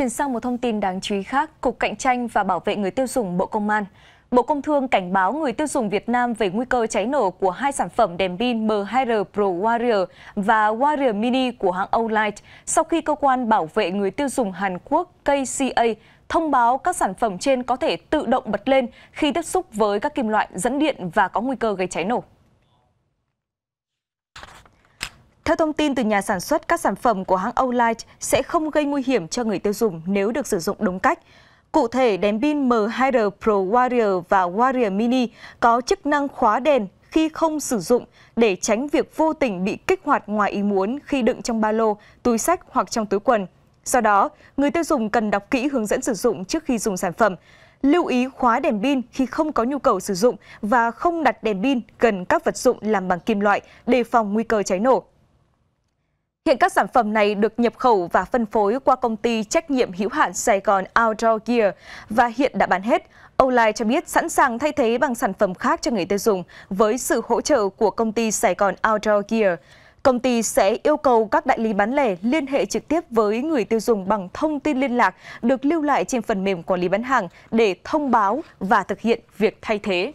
Chuyển sang một thông tin đáng chú ý khác, Cục Cạnh tranh và Bảo vệ người tiêu dùng Bộ Công an. Bộ Công Thương cảnh báo người tiêu dùng Việt Nam về nguy cơ cháy nổ của hai sản phẩm đèn pin M2R Pro Warrior và Warrior Mini của hãng Olight sau khi cơ quan bảo vệ người tiêu dùng Hàn Quốc KCA thông báo các sản phẩm trên có thể tự động bật lên khi tiếp xúc với các kim loại dẫn điện và có nguy cơ gây cháy nổ. Theo thông tin từ nhà sản xuất, các sản phẩm của hãng Olight sẽ không gây nguy hiểm cho người tiêu dùng nếu được sử dụng đúng cách. Cụ thể, đèn pin M2R Pro Warrior và Warrior Mini có chức năng khóa đèn khi không sử dụng để tránh việc vô tình bị kích hoạt ngoài ý muốn khi đựng trong ba lô, túi sách hoặc trong túi quần. Do đó, người tiêu dùng cần đọc kỹ hướng dẫn sử dụng trước khi dùng sản phẩm. Lưu ý khóa đèn pin khi không có nhu cầu sử dụng và không đặt đèn pin gần các vật dụng làm bằng kim loại để phòng nguy cơ cháy nổ. Hiện các sản phẩm này được nhập khẩu và phân phối qua công ty trách nhiệm hữu hạn Sài Gòn Outdoor Gear và hiện đã bán hết. Olay cho biết sẵn sàng thay thế bằng sản phẩm khác cho người tiêu dùng với sự hỗ trợ của công ty Sài Gòn Outdoor Gear. Công ty sẽ yêu cầu các đại lý bán lẻ liên hệ trực tiếp với người tiêu dùng bằng thông tin liên lạc được lưu lại trên phần mềm quản lý bán hàng để thông báo và thực hiện việc thay thế.